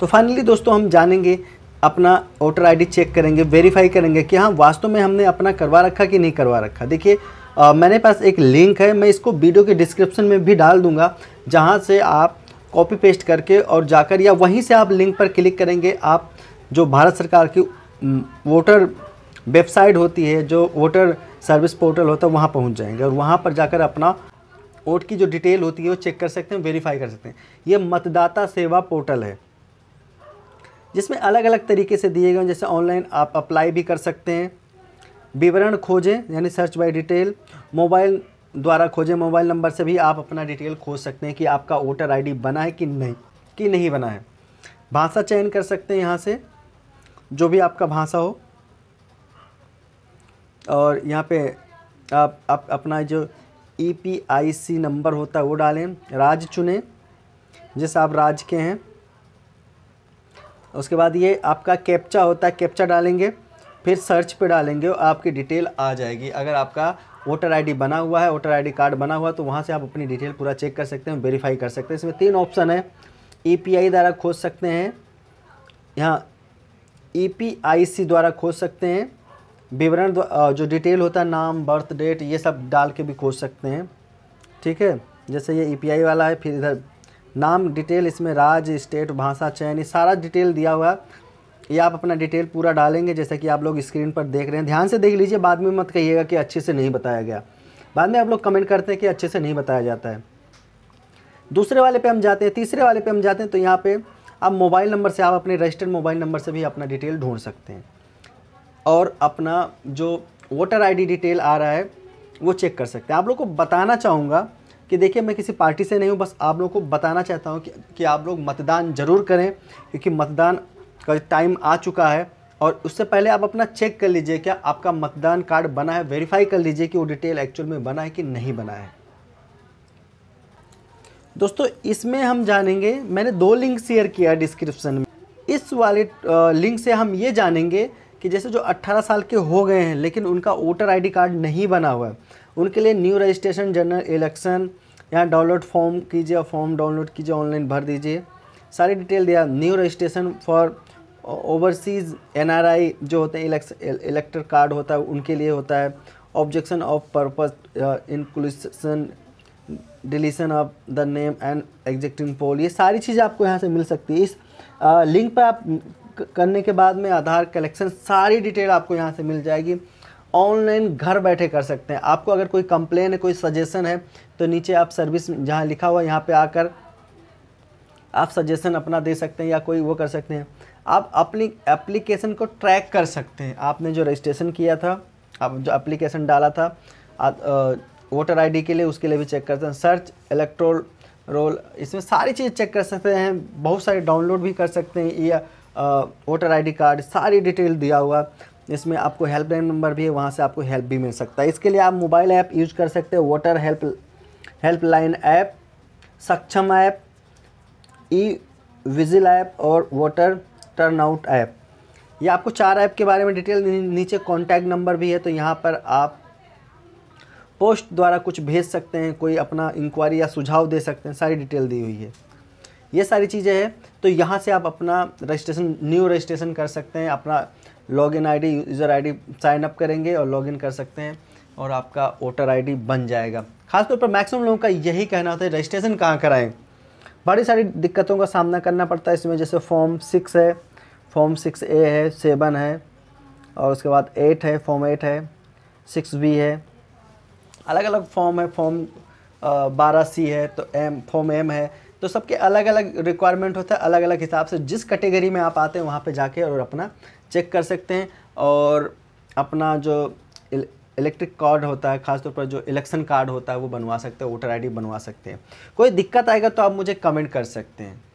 तो फाइनली दोस्तों हम जानेंगे अपना वोटर आईडी चेक करेंगे वेरीफाई करेंगे कि हाँ वास्तव में हमने अपना करवा रखा कि नहीं करवा रखा देखिए मैंने पास एक लिंक है मैं इसको वीडियो के डिस्क्रिप्शन में भी डाल दूंगा जहाँ से आप कॉपी पेस्ट करके और जाकर या वहीं से आप लिंक पर क्लिक करेंगे आप जो भारत सरकार की वोटर वेबसाइट होती है जो वोटर सर्विस पोर्टल होता है वहाँ पहुँच जाएंगे और वहाँ पर जाकर अपना वोट की जो डिटेल होती है वो चेक कर सकते हैं वेरीफाई कर सकते हैं ये मतदाता सेवा पोर्टल है जिसमें अलग अलग तरीके से दिए गए जैसे ऑनलाइन आप अप्लाई भी कर सकते हैं विवरण खोजें यानी सर्च बाय डिटेल मोबाइल द्वारा खोजें मोबाइल नंबर से भी आप अपना डिटेल खोज सकते हैं कि आपका वोटर आईडी बना है कि नहीं कि नहीं बना है भाषा चयन कर सकते हैं यहाँ से जो भी आपका भाषा हो और यहाँ पे आप, आप अपना जो E P I C number होता है वो डालें राज्य चुनें जैसे आप राज्य के हैं उसके बाद ये आपका कैप्चा होता है कैप्चा डालेंगे फिर सर्च पे डालेंगे आपकी डिटेल आ जाएगी अगर आपका वोटर आईडी बना हुआ है वोटर आईडी कार्ड बना हुआ है तो वहाँ से आप अपनी डिटेल पूरा चेक कर सकते हैं वेरीफाई कर सकते हैं इसमें तीन ऑप्शन है ई द्वारा खोज सकते हैं यहाँ ई e द्वारा खोज सकते हैं विवरण जो डिटेल होता है नाम बर्थ डेट ये सब डाल के भी खोज सकते हैं ठीक है जैसे ये ई e वाला है फिर इधर नाम डिटेल इसमें राज स्टेट भाषा चयन ये सारा डिटेल दिया हुआ है ये आप अपना डिटेल पूरा डालेंगे जैसा कि आप लोग स्क्रीन पर देख रहे हैं ध्यान से देख लीजिए बाद में मत कहिएगा कि अच्छे से नहीं बताया गया बाद में आप लोग कमेंट करते हैं कि अच्छे से नहीं बताया जाता है दूसरे वाले पे हम जाते हैं तीसरे वाले पे हम जाते हैं तो यहाँ पे आप मोबाइल नंबर से आप अपने रजिस्टर्ड मोबाइल नंबर से भी अपना डिटेल ढूंढ सकते हैं और अपना जो वोटर आईडी डिटेल आ रहा है वो चेक कर सकते हैं आप लोग को बताना चाहूँगा कि देखिए मैं किसी पार्टी से नहीं हूँ बस आप लोगों को बताना चाहता हूँ कि, कि आप लोग मतदान ज़रूर करें क्योंकि मतदान का टाइम आ चुका है और उससे पहले आप अपना चेक कर लीजिए क्या आपका मतदान कार्ड बना है वेरीफाई कर लीजिए कि वो डिटेल एक्चुअल में बना है कि नहीं बना है दोस्तों इसमें हम जानेंगे मैंने दो लिंक शेयर किया डिस्क्रिप्शन में इस वाले लिंक से हम ये जानेंगे कि जैसे जो 18 साल के हो गए हैं लेकिन उनका वोटर आईडी कार्ड नहीं बना हुआ है उनके लिए न्यू रजिस्ट्रेशन जनरल इलेक्शन यहाँ डाउनलोड फॉर्म कीजिए फॉर्म डाउनलोड कीजिए ऑनलाइन भर दीजिए सारी डिटेल दिया new registration for overseas NRI जो होते हैं इलेक्टर कार्ड होता है उनके लिए होता है objection of purpose inclusion deletion of the name and exacting poll ये सारी चीज़ें आपको यहाँ से मिल सकती है इस लिंक uh, पर आप करने के बाद में आधार कलेक्शन सारी डिटेल आपको यहाँ से मिल जाएगी ऑनलाइन घर बैठे कर सकते हैं आपको अगर कोई कंप्लेन है कोई सजेशन है तो नीचे आप सर्विस जहाँ लिखा हुआ यहाँ पर आकर आप सजेशन अपना दे सकते हैं या कोई वो कर सकते हैं आप अपनी एप्लीकेशन को ट्रैक कर सकते हैं आपने जो रजिस्ट्रेशन किया था आप जो एप्लीकेशन डाला था वोटर आईडी के लिए उसके लिए भी चेक करते हैं सर्च इलेक्ट्रोल रोल इसमें सारी चीज़ चेक कर सकते हैं बहुत सारे डाउनलोड भी कर सकते हैं या वोटर आईडी कार्ड सारी डिटेल दिया हुआ इसमें आपको हेल्पलाइन नंबर भी है वहाँ से आपको हेल्प भी मिल सकता है इसके लिए आप मोबाइल ऐप यूज़ कर सकते हैं voter help helpline app Saksham app E vigil app और वाटर टर्नआउट ऐप ये आपको चार ऐप के बारे में डिटेल नीचे कॉन्टैक्ट नंबर भी है तो यहाँ पर आप पोस्ट द्वारा कुछ भेज सकते हैं कोई अपना इंक्वायरी या सुझाव दे सकते हैं सारी डिटेल दी हुई है ये सारी चीज़ें हैं तो यहाँ से आप अपना रजिस्ट्रेशन न्यू रजिस्ट्रेशन कर सकते हैं अपना login ID user ID sign up करेंगे और लॉगिन कर सकते हैं और आपका वोटर आईडी बन जाएगा खासतौर पर मैक्सिमम लोगों का यही कहना होता है रजिस्ट्रेशन कहाँ कराएँ बड़ी सारी दिक्कतों का सामना करना पड़ता है इसमें जैसे फॉर्म सिक्स है फॉर्म सिक्स ए है सेवन है और उसके बाद एट है फॉर्म एट है सिक्स बी है अलग अलग फॉर्म है फॉर्म बारह सी है तो एम फॉर्म एम है तो सबके अलग अलग रिक्वायरमेंट होता है अलग अलग हिसाब से जिस कैटेगरी में आप आते हैं वहाँ पे जाके और अपना चेक कर सकते हैं और अपना जो इलेक्ट्रिक कार्ड होता है खासतौर पर जो इलेक्शन कार्ड होता है वो बनवा सकते हैं वोटर आई बनवा सकते हैं कोई दिक्कत आएगा तो आप मुझे कमेंट कर सकते हैं